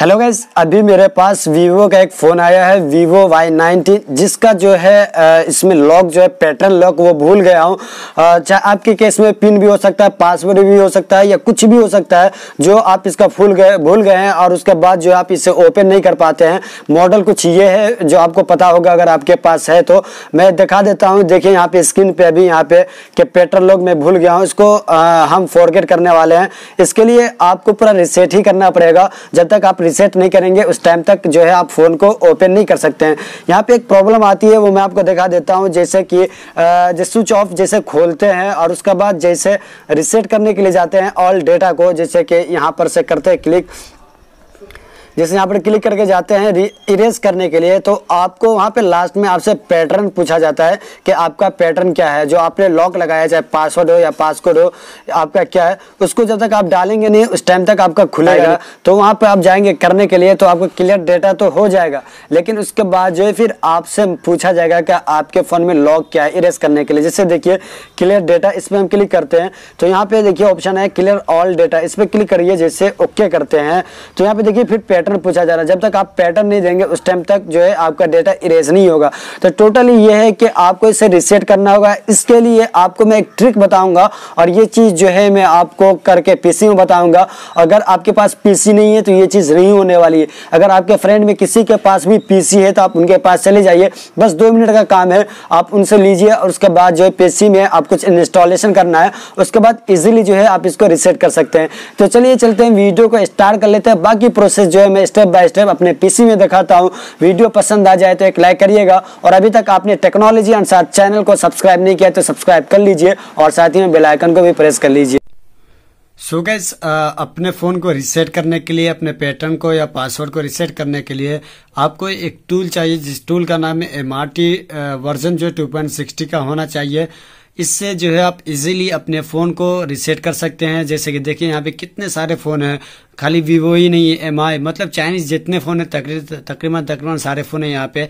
hello guys अभी मेरे पास Vivo का एक फ़ोन आया है वीवो वाई नाइनटीन जिसका जो है इसमें लॉक जो है पैटर्न लॉक वो भूल गया हूँ चाहे आपके केस में पिन भी हो सकता है पासवर्ड भी हो सकता है या कुछ भी हो सकता है जो आप इसका भूल गए भूल गए हैं और उसके बाद जो आप इसे ओपन नहीं कर पाते हैं मॉडल कुछ ये है जो आपको पता होगा अगर आपके पास है तो मैं दिखा देता हूँ देखिए यहाँ पे स्क्रीन पर अभी यहाँ पे कि पैटर्न लॉक मैं भूल गया हूँ इसको हम फॉरगेट करने वाले हैं इसके लिए आपको पूरा रिसेट ही करना पड़ेगा जब तक आप रिसेट नहीं करेंगे उस टाइम तक जो है आप फ़ोन को ओपन नहीं कर सकते हैं यहाँ पे एक प्रॉब्लम आती है वो मैं आपको दिखा देता हूँ जैसे कि जैसे स्विच ऑफ जैसे खोलते हैं और उसके बाद जैसे रिसेट करने के लिए जाते हैं ऑल डेटा को जैसे कि यहाँ पर से करते हैं क्लिक जैसे यहाँ पर क्लिक करके जाते हैं इरेज करने के लिए तो आपको वहाँ पे लास्ट में आपसे पैटर्न पूछा जाता है कि आपका पैटर्न क्या है जो आपने लॉक लगाया चाहे पासवर्ड हो या पासकोड हो आपका क्या है उसको जब तक आप डालेंगे नहीं उस टाइम तक आपका खुलेगा तो वहाँ पर आप जाएंगे करने के लिए तो आपको क्लियर डेटा तो हो जाएगा लेकिन उसके बाद जो है फिर आपसे पूछा जाएगा कि आपके फ़ोन में लॉक क्या है इरेज करने के लिए जैसे देखिए क्लियर डेटा इस पर हम क्लिक करते हैं तो यहाँ पे देखिए ऑप्शन है क्लियर ऑल डेटा इस पर क्लिक करिए जैसे ओके करते हैं तो यहाँ पे देखिए फिर पैटर्न पैटर्न पूछा जा रहा है जब तक आप पैटर्न नहीं देंगे उस टाइम तक जो है आपका डेटा इरेज नहीं होगा तो टोटली ये है कि आपको इसे रिसेट करना होगा इसके लिए आपको मैं एक ट्रिक बताऊंगा और ये चीज़ जो है मैं आपको करके पी में बताऊंगा अगर आपके पास पी नहीं है तो ये चीज़ नहीं होने वाली है अगर आपके फ्रेंड में किसी के पास भी पी है तो आप उनके पास चले जाइए बस दो मिनट का काम है आप उनसे लीजिए और उसके बाद जो है पी में आप कुछ इंस्टॉलेशन करना है उसके बाद इजीली जो है आप इसको रिसेट कर सकते हैं तो चलिए चलते हैं वीडियो को स्टार्ट कर लेते हैं बाकी प्रोसेस जो है मैं स्टेप बाय स्टेप अपने पीसी में दिखाता हूँ वीडियो पसंद आ जाए तो एक लाइक करिएगा और अभी तक आपने टेक्नोलॉजी अनुसार चैनल को सब्सक्राइब नहीं किया तो सब्सक्राइब कर लीजिए और साथ ही में बेलाइकन को भी प्रेस कर लीजिए सो so गैस uh, अपने फ़ोन को रिसेट करने के लिए अपने पैटर्न को या पासवर्ड को रिसेट करने के लिए आपको एक टूल चाहिए जिस टूल का नाम है एम वर्जन uh, जो 2.60 का होना चाहिए इससे जो है आप इजीली अपने फ़ोन को रिसेट कर सकते हैं जैसे कि देखिए यहाँ पे कितने सारे फ़ोन हैं खाली वीवो ही नहीं है एम मतलब चाइनीज़ जितने फ़ोन हैं तकरीबन तकरीबन सारे फ़ोन हैं यहाँ पे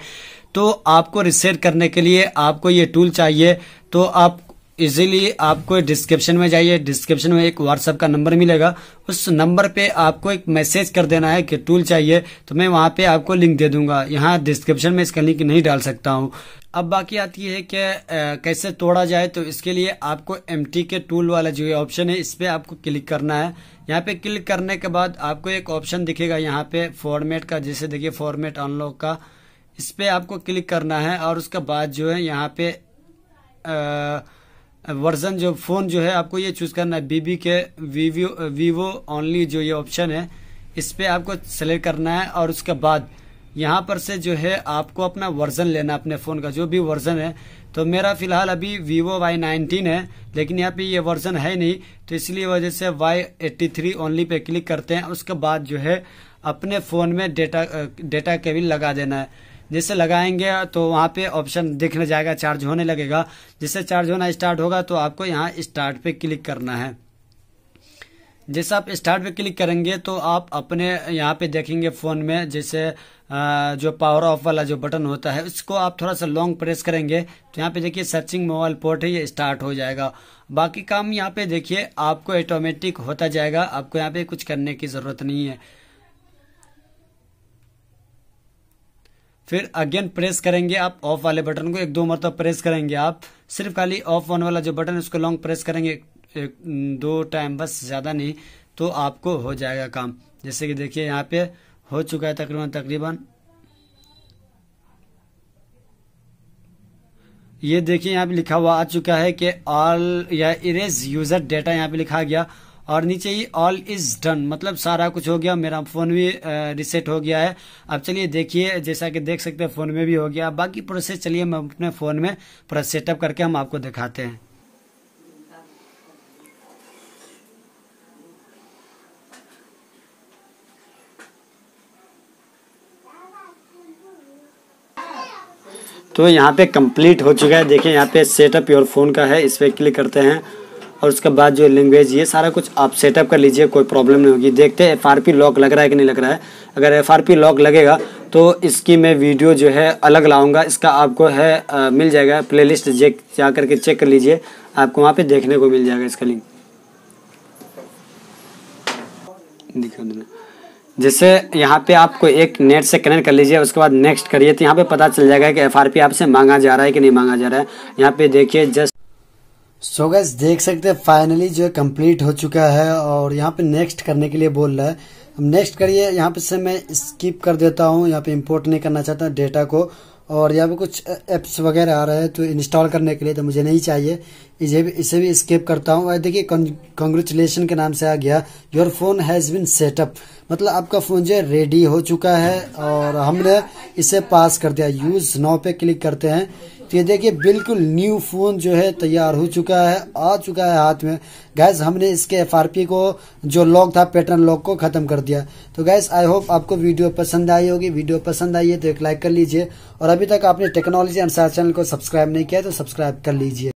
तो आपको रिसेट करने के लिए आपको ये टूल चाहिए तो आप इजीली आपको डिस्क्रिप्शन में जाइए डिस्क्रिप्शन में एक व्हाट्सअप का नंबर मिलेगा उस नंबर पे आपको एक मैसेज कर देना है कि टूल चाहिए तो मैं वहाँ पे आपको लिंक दे दूंगा यहाँ डिस्क्रिप्शन में इसका लिंक नहीं डाल सकता हूँ अब बाकी आती है कि कैसे तोड़ा जाए तो इसके लिए आपको एम के टूल वाला जो ऑप्शन है इस पर आपको क्लिक करना है यहाँ पे क्लिक करने के बाद आपको एक ऑप्शन दिखेगा यहाँ पे फॉर्मेट का जैसे देखिए फॉर्मेट अनलॉक का इस पर आपको क्लिक करना है और उसके बाद जो है यहाँ पे आ, वर्जन जो फ़ोन जो है आपको ये चूज़ करना है बीबी के वीवो वीवो ओनली जो ये ऑप्शन है इस पर आपको सेलेक्ट करना है और उसके बाद यहाँ पर से जो है आपको अपना वर्जन लेना अपने फ़ोन का जो भी वर्जन है तो मेरा फिलहाल अभी वीवो वाई नाइनटीन है लेकिन यहाँ पे ये वर्जन है नहीं तो इसलिए वजह से वाई एट्टी थ्री ओनली पे क्लिक करते हैं उसके बाद जो है अपने फ़ोन में डेटा डेटा केबिल लगा देना है जैसे लगाएंगे तो वहाँ पे ऑप्शन देखने जाएगा चार्ज होने लगेगा जैसे चार्ज होना स्टार्ट होगा तो आपको यहाँ स्टार्ट पे क्लिक करना है जैसे आप स्टार्ट पे क्लिक करेंगे तो आप अपने यहाँ पे देखेंगे फ़ोन में जैसे जो पावर ऑफ वाला जो बटन होता है उसको आप थोड़ा सा लॉन्ग प्रेस करेंगे तो यहाँ पे देखिए सर्चिंग मोबाइल पोर्ट है ये स्टार्ट हो जाएगा बाकी काम यहाँ पे देखिए आपको ऑटोमेटिक होता जाएगा आपको यहाँ पे कुछ करने की ज़रूरत नहीं है फिर अगेन प्रेस करेंगे आप ऑफ वाले बटन को एक दो मरतब प्रेस करेंगे आप सिर्फ खाली ऑफ ऑन वाला जो बटन है उसको लॉन्ग प्रेस करेंगे एक, दो टाइम बस ज़्यादा नहीं तो आपको हो जाएगा काम जैसे कि देखिए यहाँ पे हो चुका है तकरीबन तकरीबन ये देखिए यहाँ पे लिखा हुआ आ चुका है कि ऑल या इरेज यूजर डेटा यहाँ पे लिखा गया और नीचे ही ऑल इज डन मतलब सारा कुछ हो गया मेरा फोन भी रिसेट हो गया है अब चलिए देखिए जैसा कि देख सकते हैं फोन में भी हो गया बाकी प्रोसेस चलिए मैं अपने फोन में प्रोसेस सेटअप करके हम आपको दिखाते हैं तो यहाँ पे कंप्लीट हो चुका है देखिए यहाँ पे सेटअप योर फोन का है इस पर क्लिक करते हैं और उसके बाद जो लैंग्वेज ये सारा कुछ आप सेटअप कर लीजिए कोई प्रॉब्लम नहीं होगी देखते हैं एफआरपी लॉक लग रहा है कि नहीं लग रहा है अगर एफ लॉक लगेगा तो इसकी मैं वीडियो जो है अलग लाऊंगा इसका आपको है आ, मिल जाएगा प्लेलिस्ट चेक जा करके चेक कर लीजिए आपको वहाँ पे देखने को मिल जाएगा इसका लिंक दिखा देना जैसे यहाँ पे आपको एक नेट से कनेक्ट कर लीजिए उसके बाद नेक्स्ट करिए तो यहाँ पे पता चल जाएगा कि एफ आपसे मांगा जा रहा है कि नहीं मांगा जा रहा है यहाँ पे देखिए जस्ट सो so गैस देख सकते हैं फाइनली जो है कम्प्लीट हो चुका है और यहाँ पे नेक्स्ट करने के लिए बोल रहा है हम नेक्स्ट करिए यहाँ पे से मैं स्किप कर देता हूँ यहाँ पे इंपोर्ट नहीं करना चाहता डेटा को और यहाँ पे कुछ एप्स वगैरह आ रहा है तो इंस्टॉल करने के लिए तो मुझे नहीं चाहिए इसे भी इसे भी स्किप करता हूँ और देखिए कंग्रेचुलेसन के नाम से आ गया your phone has been setup मतलब आपका फ़ोन जो है रेडी हो चुका है और हमने इसे पास कर दिया यूज़ नाव पे क्लिक करते हैं तो ये देखिए बिल्कुल न्यू फ़ोन जो है तैयार हो चुका है आ चुका है हाथ में गैस हमने इसके एफ को जो लॉक था पैटर्न लॉक को ख़त्म कर दिया तो गैस आई होप आपको वीडियो पसंद आई होगी वीडियो पसंद आई है तो एक लाइक कर लीजिए और अभी तक आपने टेक्नोलॉजी अनुसार चैनल को सब्सक्राइब नहीं किया तो सब्सक्राइब कर लीजिए